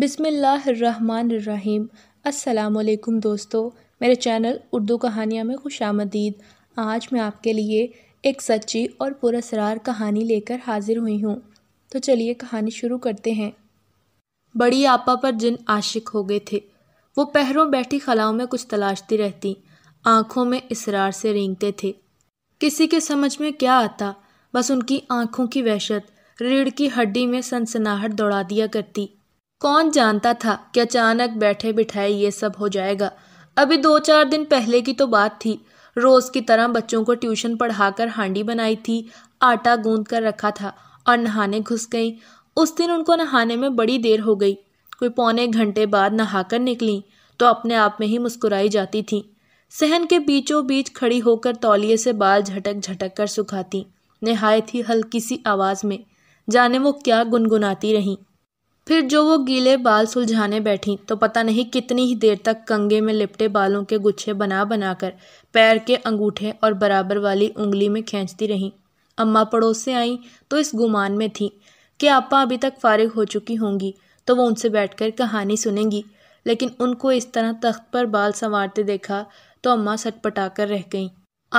बिसमीम् अल्लाम दोस्तों मेरे चैनल उर्दू कहानियाँ में खुश आमदीद आज मैं आपके लिए एक सच्ची और पुरसरार कहानी लेकर हाजिर हुई हूँ तो चलिए कहानी शुरू करते हैं बड़ी आपा पर जिन आशिक हो गए थे वो पहरों बैठी खलाओं में कुछ तलाशती रहती आँखों में इसरार से रेंगते थे किसी के समझ में क्या आता बस उनकी आँखों की वहशत रीढ़ की हड्डी में सनसनाहट दौड़ा दिया करती कौन जानता था कि अचानक बैठे बिठाए ये सब हो जाएगा अभी दो चार दिन पहले की तो बात थी रोज़ की तरह बच्चों को ट्यूशन पढ़ाकर हांडी बनाई थी आटा गूंद कर रखा था और नहाने घुस गई उस दिन उनको नहाने में बड़ी देर हो गई कोई पौने घंटे बाद नहाकर निकली तो अपने आप में ही मुस्कुराई जाती थी सहन के बीचों बीच खड़ी होकर तौलिए से बाल झटक झटक कर सुखाती नहायत ही हल्की सी आवाज़ में जाने वो क्या गुनगुनाती रहीं फिर जो वो गीले बाल सुलझाने बैठी तो पता नहीं कितनी ही देर तक कंगे में लिपटे बालों के गुच्छे बना बनाकर पैर के अंगूठे और बराबर वाली उंगली में खींचती रहीं अम्मा पड़ोस से आई तो इस गुमान में थी कि आपा अभी तक फारिग हो चुकी होंगी तो वो उनसे बैठकर कहानी सुनेंगी लेकिन उनको इस तरह तख्त पर बाल संवारते देखा तो अम्मा सटपटा कर रह गईं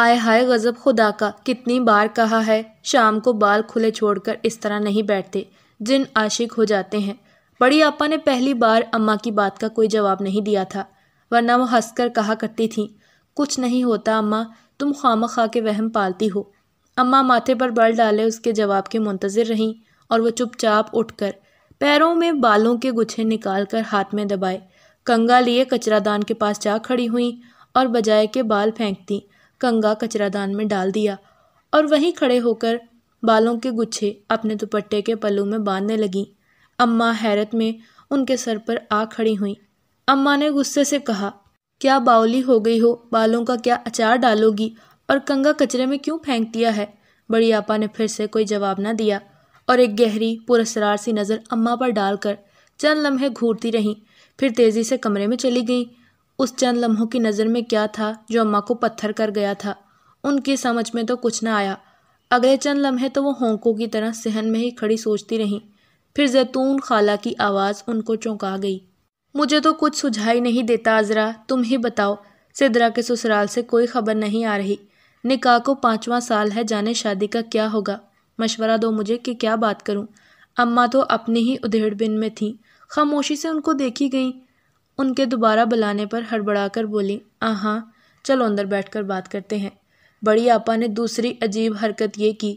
आय हाय गज़ब खुदा का कितनी बार कहा है शाम को बाल खुले छोड़कर इस तरह नहीं बैठते जिन आशिक हो जाते हैं बड़ी आपा ने पहली बार अम्मा की बात का कोई जवाब नहीं दिया था वरना वो हंसकर कहा करती थी कुछ नहीं होता अम्मा तुम खाम खा के वहम पालती हो अम्मा माथे पर बल डाले उसके जवाब के मुंतज़र रहीं और वो चुपचाप उठकर पैरों में बालों के गुच्छे निकाल कर हाथ में दबाए कंगा लिए कचरादान के पास जा खड़ी हुई और बजाय के बाल फेंकती कंगा कचरादान में डाल दिया और वहीं खड़े होकर बालों के गुच्छे अपने दुपट्टे के पल्लू में बांधने लगी अम्मा हैरत में उनके सर पर आ खड़ी हुई अम्मा ने गुस्से से कहा क्या बाउली हो गई हो बालों का क्या अचार डालोगी और कंगा कचरे में क्यों फेंक दिया है बड़ी आपा ने फिर से कोई जवाब ना दिया और एक गहरी पुरस्रार सी नज़र अम्मा पर डालकर चंद लम्हे घूरती रहीं फिर तेज़ी से कमरे में चली गईं उस चंद लम्हों की नज़र में क्या था जो अम्मा को पत्थर कर गया था उनकी समझ में तो कुछ ना आया अगले चंद लम्हे तो वो होंकों की तरह सहन में ही खड़ी सोचती रहीं फिर जैतून खाला की आवाज़ उनको चौंका गई मुझे तो कुछ सुझाई नहीं देता आजरा तुम ही बताओ सिदरा के ससुराल से कोई खबर नहीं आ रही निकाह को पाँचवा साल है जाने शादी का क्या होगा मशवरा दो मुझे कि क्या बात करूं अम्मा तो अपनी ही उधेड़ बिन में थीं खामोशी से उनको देखी गई उनके दोबारा बुलाने पर हड़बड़ाकर बोली आहाँ चलो अंदर बैठकर बात करते हैं बड़ी आपा ने दूसरी अजीब हरकत ये की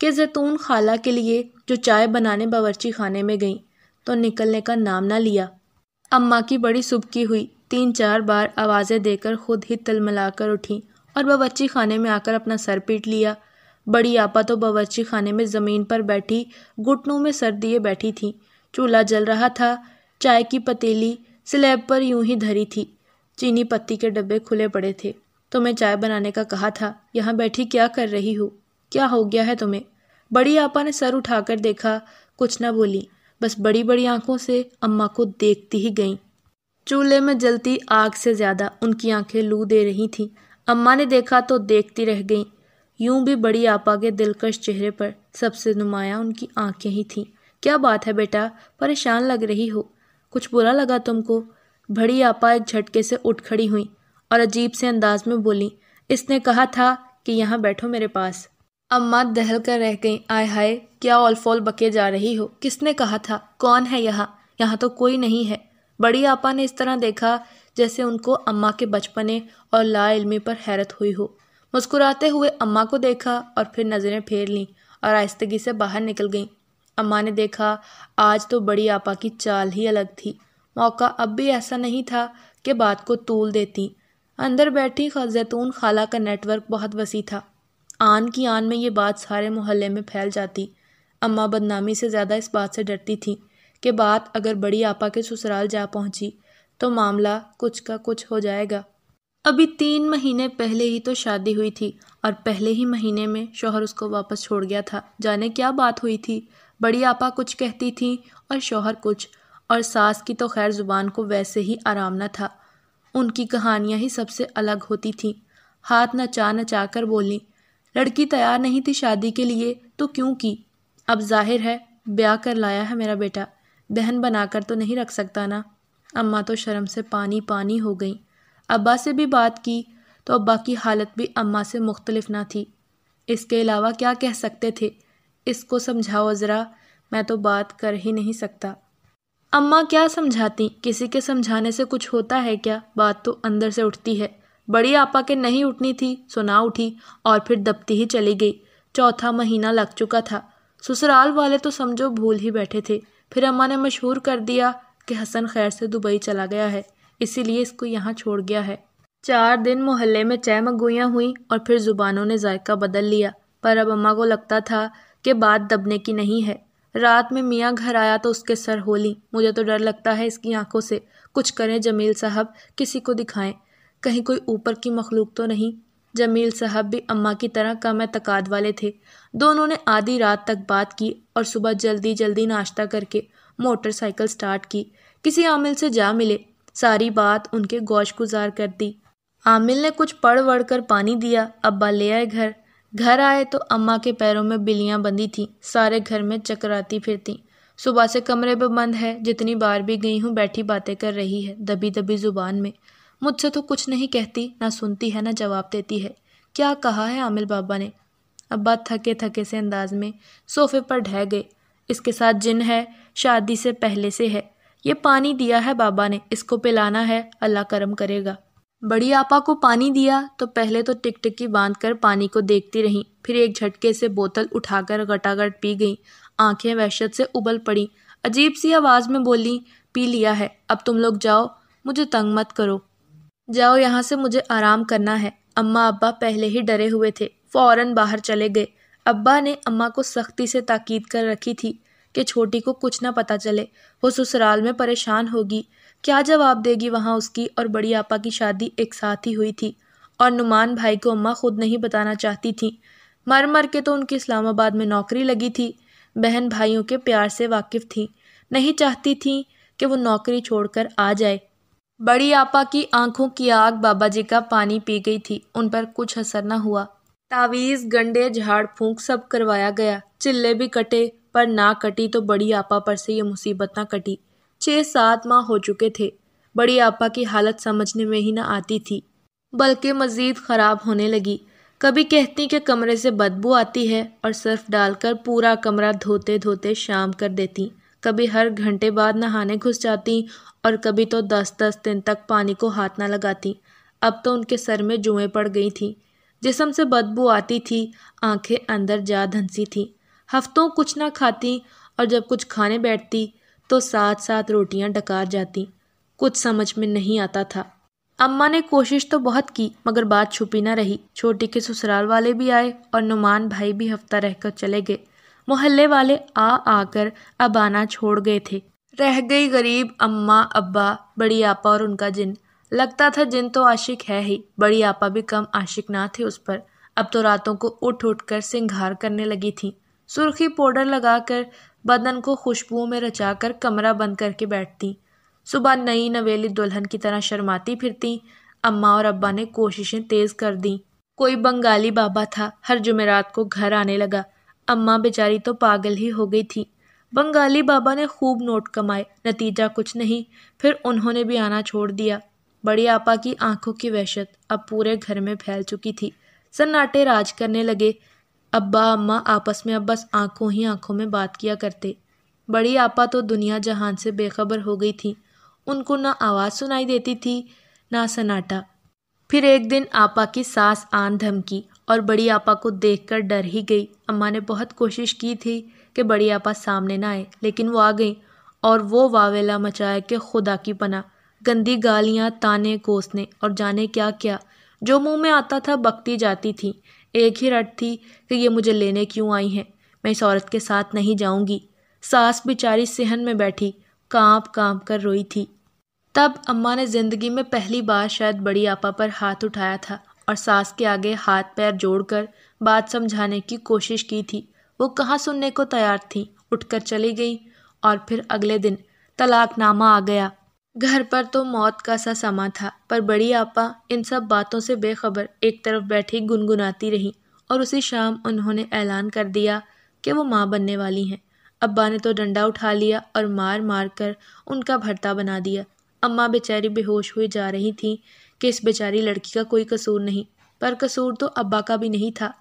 कि जैतून खाला के लिए जो चाय बनाने बावरची खाने में गई तो निकलने का नाम ना लिया अम्मा की बड़ी सुबकी हुई तीन चार बार आवाज़ें देकर खुद ही कर उठी और बावरची खाने में आकर अपना सर पीट लिया बड़ी आपा तो बावर्ची खाने में ज़मीन पर बैठी घुटनों में सर दिए बैठी थी चूल्हा जल रहा था चाय की पतीली स्लैब पर यूं ही धरी थी चीनी पत्ती के डब्बे खुले पड़े थे तो मैं चाय बनाने का कहा था यहाँ बैठी क्या कर रही हो क्या हो गया है तुम्हें बड़ी आपा ने सर उठाकर देखा कुछ ना बोली बस बड़ी बड़ी आंखों से अम्मा को देखती ही गईं चूल्हे में जलती आग से ज़्यादा उनकी आंखें लू दे रही थीं अम्मा ने देखा तो देखती रह गईं यूं भी बड़ी आपा के दिलकश चेहरे पर सबसे नुमाया उनकी आंखें ही थीं क्या बात है बेटा परेशान लग रही हो कुछ बुरा लगा तुमको बड़ी आपा एक झटके से उठ खड़ी हुई और अजीब से अंदाज में बोली इसने कहा था कि यहाँ बैठो मेरे पास अम्मा दहल कर रह गई आय हाय क्या फॉल बके जा रही हो किसने कहा था कौन है यहाँ यहाँ तो कोई नहीं है बड़ी आपा ने इस तरह देखा जैसे उनको अम्मा के बचपने और लाइलमी पर हैरत हुई हो मुस्कुराते हुए अम्मा को देखा और फिर नज़रें फेर लीं और आहिस्तगी से बाहर निकल गईं अम्मा ने देखा आज तो बड़ी आपा की चाल ही अलग थी मौका अब भी ऐसा नहीं था कि बात को तूल देती अंदर बैठी जैतून खाला का नेटवर्क बहुत वसी था आन की आन में ये बात सारे मोहल्ले में फैल जाती अम्मा बदनामी से ज़्यादा इस बात से डरती थी कि बात अगर बड़ी आपा के ससुराल जा पहुंची तो मामला कुछ का कुछ हो जाएगा अभी तीन महीने पहले ही तो शादी हुई थी और पहले ही महीने में शोहर उसको वापस छोड़ गया था जाने क्या बात हुई थी बड़ी आपा कुछ कहती थी और शोहर कुछ और सास की तो खैर ज़ुबान को वैसे ही आराम न था उनकी कहानियाँ ही सबसे अलग होती थीं हाथ नचा नचा कर बोली लड़की तैयार नहीं थी शादी के लिए तो क्यों की अब जाहिर है ब्याह कर लाया है मेरा बेटा बहन बनाकर तो नहीं रख सकता ना अम्मा तो शर्म से पानी पानी हो गई अब्बा से भी बात की तो अब्बा की हालत भी अम्मा से मुख्तलिफ ना थी इसके अलावा क्या कह सकते थे इसको समझाओ ज़रा मैं तो बात कर ही नहीं सकता अम्मा क्या समझाती किसी के समझाने से कुछ होता है क्या बात तो अंदर से उठती है बड़ी आपा के नहीं उठनी थी सुना उठी और फिर दबती ही चली गई चौथा महीना लग चुका था ससुराल वाले तो समझो भूल ही बैठे थे फिर अम्मा ने मशहूर कर दिया कि हसन खैर से दुबई चला गया है इसीलिए इसको यहाँ छोड़ गया है चार दिन मोहल्ले में चय मगुयाँ हुई और फिर ज़ुबानों ने जायका बदल लिया पर अब अम्मा को लगता था कि बात दबने की नहीं है रात में मियाँ घर आया तो उसके सर होली मुझे तो डर लगता है इसकी आंखों से कुछ करें जमील साहब किसी को दिखाएं कहीं कोई ऊपर की मखलूक तो नहीं जमील साहब भी अम्मा की तरह कम एतकाद वाले थे दोनों ने आधी रात तक बात की और सुबह जल्दी जल्दी नाश्ता करके मोटरसाइकिल स्टार्ट की किसी आमिल से जा मिले सारी बात उनके गोश गुजार कर दी आमिल ने कुछ पढ़ वढ़ कर पानी दिया अब्बा ले आए घर घर आए तो अम्मा के पैरों में बिल्लियाँ बंधी थीं सारे घर में चकराती फिरती सुबह से कमरे पर बंद है जितनी बार भी गई हूँ बैठी बातें कर रही है दबी दबी जुबान में मुझसे तो कुछ नहीं कहती ना सुनती है ना जवाब देती है क्या कहा है आमिर बाबा ने अब्बा थके थके से अंदाज में सोफे पर ढह गए इसके साथ जिन है शादी से पहले से है ये पानी दिया है बाबा ने इसको पिलाना है अल्लाह करम करेगा बड़ी आपा को पानी दिया तो पहले तो टिकटिकी बांध कर पानी को देखती रहीं फिर एक झटके से बोतल उठाकर गटागट पी गईं आंखें वहशत से उबल पड़ी अजीब सी आवाज़ में बोली पी लिया है अब तुम लोग जाओ मुझे तंग मत करो जाओ यहाँ से मुझे आराम करना है अम्मा अब्बा पहले ही डरे हुए थे फौरन बाहर चले गए अब्बा ने अम्मा को सख्ती से ताकीद कर रखी थी कि छोटी को कुछ ना पता चले वो ससुराल में परेशान होगी क्या जवाब देगी वहाँ उसकी और बड़ी आपा की शादी एक साथ ही हुई थी और नुमान भाई को अम्मा खुद नहीं बताना चाहती थी मर मर के तो उनकी इस्लामाबाद में नौकरी लगी थी बहन भाइयों के प्यार से वाकिफ़ थी नहीं चाहती थी कि वो नौकरी छोड़कर आ जाए बड़ी आपा की आंखों की आग बाबा जी का पानी पी गई थी उन पर कुछ असर न हुआ तावीज़ गंडे झाड़ फूंक सब करवाया गया चिल्ले भी कटे पर ना कटी तो बड़ी आपा पर से ये मुसीबत ना कटी छः सात माह हो चुके थे बड़ी आपा की हालत समझने में ही ना आती थी बल्कि मज़ीद ख़राब होने लगी कभी कहती कि कमरे से बदबू आती है और सर्फ डालकर पूरा कमरा धोते धोते शाम कर देती कभी हर घंटे बाद नहाने घुस जाती और कभी तो दस दस दिन तक पानी को हाथ ना लगाती अब तो उनके सर में जुएं पड़ गई थी जिसम से बदबू आती थी आंखें अंदर जा धंसी थी हफ्तों कुछ ना खाती और जब कुछ खाने बैठती तो साथ साथ रोटियां डकार जाती कुछ समझ में नहीं आता था अम्मा ने कोशिश तो बहुत की मगर बात छुपी ना रही छोटी के ससुराल वाले भी आए और नुमान भाई भी हफ्ता रहकर चले गए मोहल्ले वाले आ आकर अब आना छोड़ गए थे रह गई गरीब अम्मा अब्बा बड़ी आपा और उनका जिन लगता था जिन तो आशिक है ही बड़ी आपा भी कम आशिक ना थे उस पर अब तो रातों को उठ उठ कर सिंगार करने लगी थी सुर्खी पाउडर लगाकर बदन को खुशबुओं में रचा कर कमरा बंद करके बैठती सुबह नई नवेली दुल्हन की तरह शर्माती फिरती अम्मा और अब्बा ने कोशिशें तेज़ कर दी कोई बंगाली बाबा था हर जुमेरात को घर आने लगा अम्मा बेचारी तो पागल ही हो गई थी बंगाली बाबा ने खूब नोट कमाए नतीजा कुछ नहीं फिर उन्होंने भी आना छोड़ दिया बड़ी आपा की आंखों की वहशत अब पूरे घर में फैल चुकी थी सन्नाटे राज करने लगे अब्बा अम्मा आपस में अब बस आंखों ही आंखों में बात किया करते बड़ी आपा तो दुनिया जहान से बेखबर हो गई थी उनको ना आवाज़ सुनाई देती थी ना सन्नाटा फिर एक दिन आपा की सास आन धमकी और बड़ी आपा को देखकर डर ही गई अम्मा ने बहुत कोशिश की थी कि बड़ी आपा सामने ना आए लेकिन वो आ गई और वो वावेला मचाया कि खुदा की पना गंदी गालियाँ ताने कोसने और जाने क्या क्या जो मुंह में आता था बकती जाती थी एक ही रट थी कि ये मुझे लेने क्यों आई हैं मैं इस औरत के साथ नहीं जाऊंगी सास बेचारी सहन में बैठी कांप कांप कर रोई थी तब अम्मा ने ज़िंदगी में पहली बार शायद बड़ी आपा पर हाथ उठाया था और सास के आगे हाथ पैर जोड़कर बात समझाने की कोशिश की थी वो कहाँ सुनने को तैयार थी उठकर चली गई और फिर अगले दिन तलाकनामा आ गया घर पर तो मौत का सा समा था पर बड़ी आपा इन सब बातों से बेखबर एक तरफ बैठी गुनगुनाती रहीं और उसी शाम उन्होंने ऐलान कर दिया कि वो माँ बनने वाली हैं अब्बा ने तो डंडा उठा लिया और मार मार कर उनका भरता बना दिया अम्मा बेचारी बेहोश हुई जा रही थी कि इस बेचारी लड़की का कोई कसूर नहीं पर कसूर तो अब्बा का भी नहीं था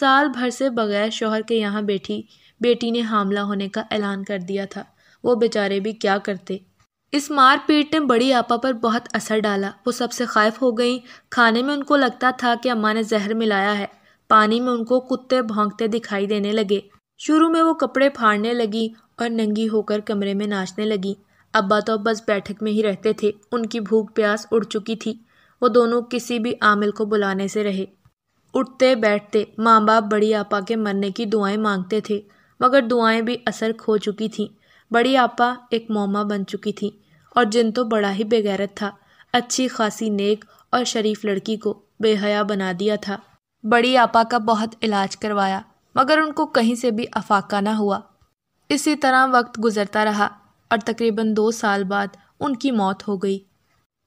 साल भर से बगैर शोहर के यहाँ बैठी बेटी ने हामला होने का ऐलान कर दिया था वो बेचारे भी क्या करते इस मारपीट ने बड़ी आपा पर बहुत असर डाला वो सबसे खाइफ हो गई खाने में उनको लगता था कि अम्मा ने जहर मिलाया है पानी में उनको कुत्ते भोंगते दिखाई देने लगे शुरू में वो कपड़े फाड़ने लगी और नंगी होकर कमरे में नाचने लगी अब्बा तो बस बैठक में ही रहते थे उनकी भूख प्यास उड़ चुकी थी वो दोनों किसी भी आमिल को बुलाने से रहे उठते बैठते माँ बाप बड़ी आपा के मरने की दुआएं मांगते थे मगर दुआएं भी असर खो चुकी थीं बड़ी आपा एक मोमा बन चुकी थीं और जिन तो बड़ा ही बेगैरत था अच्छी खासी नेक और शरीफ लड़की को बेहया बना दिया था बड़ी आपा का बहुत इलाज करवाया मगर उनको कहीं से भी अफाका ना हुआ इसी तरह वक्त गुजरता रहा और तकरीबन दो साल बाद उनकी मौत हो गई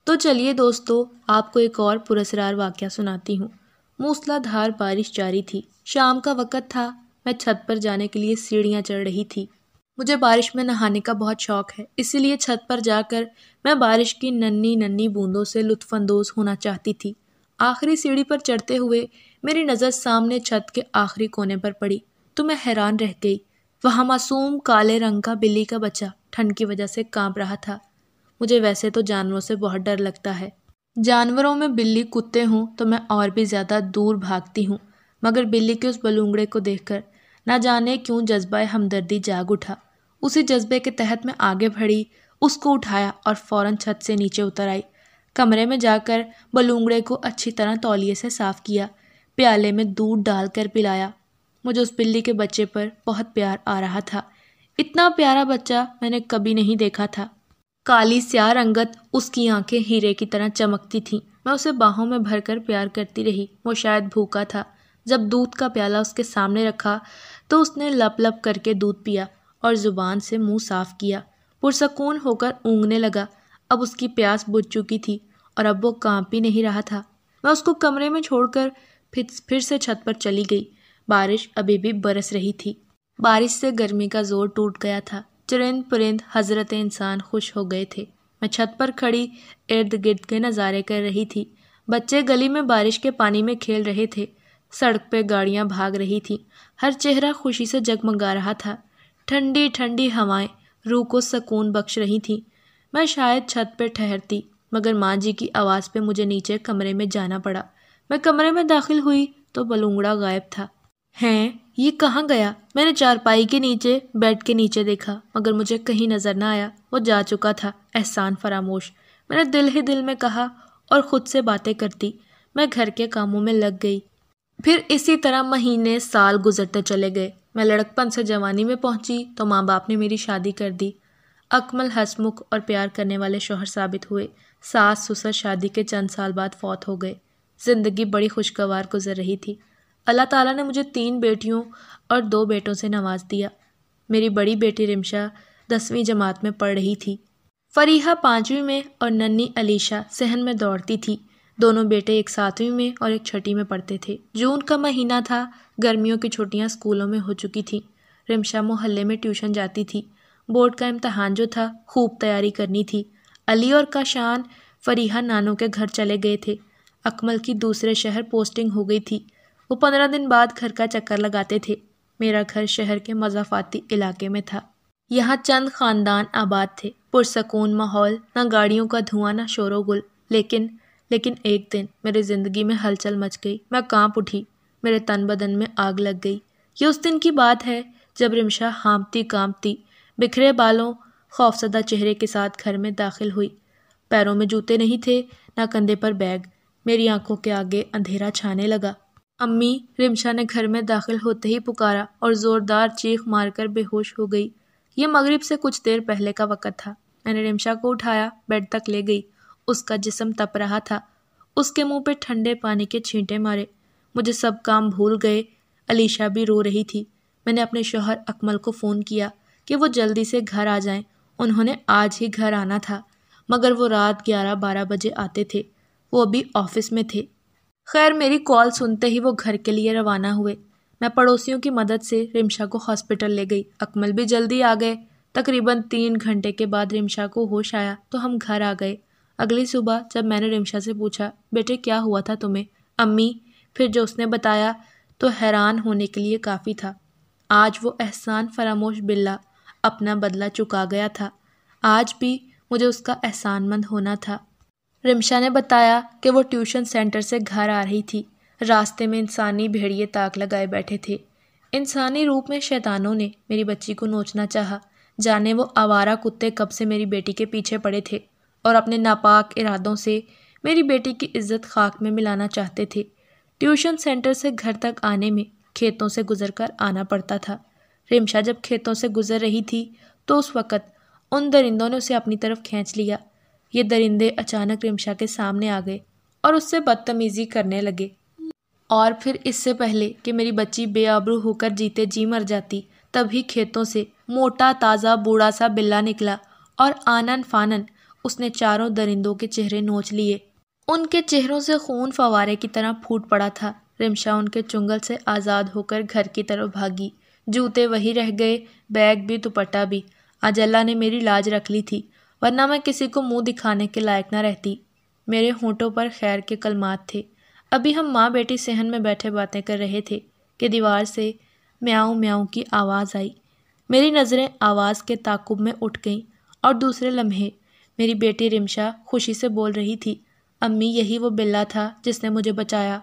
तो चलिए दोस्तों आपको एक और पुरस्कार वाक़ सुनाती हूँ मूसलाधार बारिश जारी थी शाम का वक़्त था मैं छत पर जाने के लिए सीढ़ियाँ चढ़ रही थी मुझे बारिश में नहाने का बहुत शौक़ है इसीलिए छत पर जाकर मैं बारिश की नन्ही नन्ही बूंदों से लुत्फानंदोज होना चाहती थी आखिरी सीढ़ी पर चढ़ते हुए मेरी नज़र सामने छत के आखिरी कोने पर पड़ी तो मैं हैरान रह गई वहाँ मासूम काले रंग का बिल्ली का बच्चा ठंड की वजह से कांप रहा था मुझे वैसे तो जानवरों से बहुत डर लगता है जानवरों में बिल्ली कुत्ते हों तो मैं और भी ज़्यादा दूर भागती हूँ मगर बिल्ली के उस बलूंगड़े को देखकर ना जाने क्यों जज्बा हमदर्दी जाग उठा उसी जज्बे के तहत मैं आगे बढ़ी उसको उठाया और फौरन छत से नीचे उतर आई कमरे में जाकर बलूंगड़े को अच्छी तरह तौलिए से साफ़ किया प्याले में दूध डालकर पिलाया मुझे उस बिल्ली के बच्चे पर बहुत प्यार आ रहा था इतना प्यारा बच्चा मैंने कभी नहीं देखा था काली स्या रंगत उसकी आंखें हीरे की तरह चमकती थीं मैं उसे बाहों में भरकर प्यार करती रही वो शायद भूखा था जब दूध का प्याला उसके सामने रखा तो उसने लप लप करके दूध पिया और ज़ुबान से मुंह साफ किया पुरसकून होकर ऊँगने लगा अब उसकी प्यास बुझ चुकी थी और अब वो काँप भी नहीं रहा था मैं उसको कमरे में छोड़कर फिर फिर से छत पर चली गई बारिश अभी भी बरस रही थी बारिश से गर्मी का जोर टूट गया था चरिंद परिंद हजरत इंसान खुश हो गए थे मैं छत पर खड़ी इर्द गिर्द के नज़ारे कर रही थी बच्चे गली में बारिश के पानी में खेल रहे थे सड़क पे गाड़ियाँ भाग रही थीं हर चेहरा खुशी से जगमगा रहा था ठंडी ठंडी हवाएं रूह को सुकून बख्श रही थीं मैं शायद छत पर ठहरती मगर माँ जी की आवाज़ पे मुझे नीचे कमरे में जाना पड़ा मैं कमरे में दाखिल हुई तो बलूंगड़ा गायब था हैं ये कहाँ गया मैंने चारपाई के नीचे बेड के नीचे देखा मगर मुझे कहीं नज़र ना आया वो जा चुका था एहसान फरामोश मैंने दिल ही दिल में कहा और ख़ुद से बातें करती मैं घर के कामों में लग गई फिर इसी तरह महीने साल गुजरते चले गए मैं लड़कपन से जवानी में पहुंची तो माँ बाप ने मेरी शादी कर दी अकमल हसमुख और प्यार करने वाले शोहर साबित हुए सास ससुर शादी के चंद साल बाद फौत हो गए ज़िंदगी बड़ी खुशगवार गुजर रही थी अल्लाह ताला ने मुझे तीन बेटियों और दो बेटों से नवाज दिया मेरी बड़ी बेटी रिमशा दसवीं जमात में पढ़ रही थी फरीहा पाँचवीं में और नन्नी अलीशा सहन में दौड़ती थी दोनों बेटे एक सातवीं में और एक छठी में पढ़ते थे जून का महीना था गर्मियों की छुट्टियां स्कूलों में हो चुकी थीं रिमशा मोहल्ले में ट्यूशन जाती थी बोर्ड का इम्तहान जो था खूब तैयारी करनी थी अली और काशान फरीहा नानों के घर चले गए थे अकमल की दूसरे शहर पोस्टिंग हो गई थी वो पंद्रह दिन बाद घर का चक्कर लगाते थे मेरा घर शहर के मजाफाती इलाके में था यहाँ चंद ख़ानदान आबाद थे पुरसकून माहौल ना गाड़ियों का धुआं ना शोरोगुल लेकिन लेकिन एक दिन मेरी ज़िंदगी में हलचल मच गई मैं कांप उठी मेरे तन बदन में आग लग गई ये उस दिन की बात है जब रिमशा हाँपती कांपती बिखरे बालों खौफसदा चेहरे के साथ घर में दाखिल हुई पैरों में जूते नहीं थे ना कंधे पर बैग मेरी आंखों के आगे अंधेरा छाने लगा अम्मी रिमशा ने घर में दाखिल होते ही पुकारा और ज़ोरदार चीख मारकर बेहोश हो गई ये मगरिब से कुछ देर पहले का वक़्त था मैंने रिमशा को उठाया बेड तक ले गई उसका जिसम तप रहा था उसके मुंह पे ठंडे पानी के छींटे मारे मुझे सब काम भूल गए अलीशा भी रो रही थी मैंने अपने शोहर अकमल को फ़ोन किया कि वो जल्दी से घर आ जाएं उन्होंने आज ही घर आना था मगर वो रात ग्यारह बारह बजे आते थे वो अभी ऑफिस में थे खैर मेरी कॉल सुनते ही वो घर के लिए रवाना हुए मैं पड़ोसियों की मदद से रिमशा को हॉस्पिटल ले गई अकमल भी जल्दी आ गए तकरीबन तीन घंटे के बाद रिमशा को होश आया तो हम घर आ गए अगली सुबह जब मैंने रिमशा से पूछा बेटे क्या हुआ था तुम्हें अम्मी फिर जो उसने बताया तो हैरान होने के लिए काफ़ी था आज वो एहसान फरामोश बिल्ला अपना बदला चुका गया था आज भी मुझे उसका एहसानमंद होना था रिमशा ने बताया कि वो ट्यूशन सेंटर से घर आ रही थी रास्ते में इंसानी भेड़िए ताक लगाए बैठे थे इंसानी रूप में शैतानों ने मेरी बच्ची को नोचना चाहा जाने वो आवारा कुत्ते कब से मेरी बेटी के पीछे पड़े थे और अपने नापाक इरादों से मेरी बेटी की इज्जत खाक में मिलाना चाहते थे ट्यूशन सेंटर से घर तक आने में खेतों से गुजर कर आना पड़ता था रिमशा जब खेतों से गुजर रही थी तो उस वक़्त उन दरिंदों ने उसे अपनी तरफ खींच लिया ये दरिंदे अचानक रिमशा के सामने आ गए और उससे बदतमीज़ी करने लगे और फिर इससे पहले कि मेरी बच्ची बेआबरू होकर जीते जी मर जाती तभी खेतों से मोटा ताज़ा बूढ़ा सा बिल्ला निकला और आनन फानन उसने चारों दरिंदों के चेहरे नोच लिए उनके चेहरों से खून फवारे की तरह फूट पड़ा था रिमशा उनके चुंगल से आज़ाद होकर घर की तरफ भागी जूते वही रह गए बैग भी दुपट्टा भी आज अल्लाह ने मेरी लाज रख ली थी वरना मैं किसी को मुंह दिखाने के लायक ना रहती मेरे होंठों पर खैर के कलमात थे अभी हम माँ बेटी सहन में बैठे बातें कर रहे थे कि दीवार से म्याऊ म्याऊँ की आवाज़ आई मेरी नज़रें आवाज़ के ताकुब में उठ गईं और दूसरे लम्हे मेरी बेटी रिमशा खुशी से बोल रही थी अम्मी यही वो बिल्ला था जिसने मुझे बचाया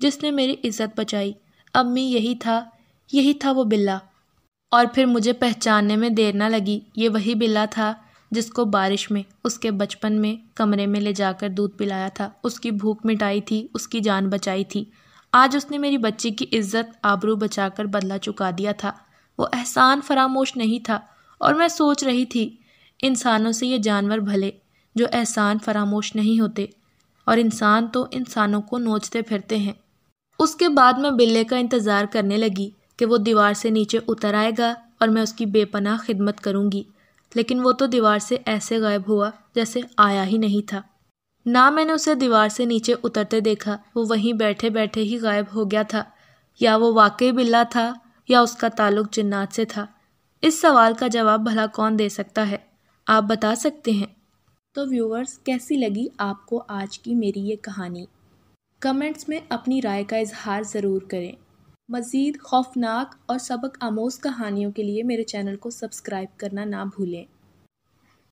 जिसने मेरी इज्जत बचाई अम्मी यही था यही था वो बिल्ला और फिर मुझे पहचानने में देर ना लगी ये वही बिल्ला था जिसको बारिश में उसके बचपन में कमरे में ले जाकर दूध पिलाया था उसकी भूख मिटाई थी उसकी जान बचाई थी आज उसने मेरी बच्ची की इज्जत आबरू बचाकर बदला चुका दिया था वो एहसान फरामोश नहीं था और मैं सोच रही थी इंसानों से ये जानवर भले जो एहसान फरामोश नहीं होते और इंसान तो इंसानों को नोचते फिरते हैं उसके बाद मैं बिल्ले का इंतज़ार करने लगी कि वो दीवार से नीचे उतर आएगा और मैं उसकी बेपनाह खिदमत करूँगी लेकिन वो तो दीवार से ऐसे गायब हुआ जैसे आया ही नहीं था ना मैंने उसे दीवार से नीचे उतरते देखा वो वहीं बैठे बैठे ही गायब हो गया था या वो वाकई बिल्ला था या उसका ताल्लुक जिन्नात से था इस सवाल का जवाब भला कौन दे सकता है आप बता सकते हैं तो व्यूवर्स कैसी लगी आपको आज की मेरी ये कहानी कमेंट्स में अपनी राय का इजहार ज़रूर करें मज़ीद खौफनाक और सबक आमोज कहानियों के लिए मेरे चैनल को सब्सक्राइब करना ना भूलें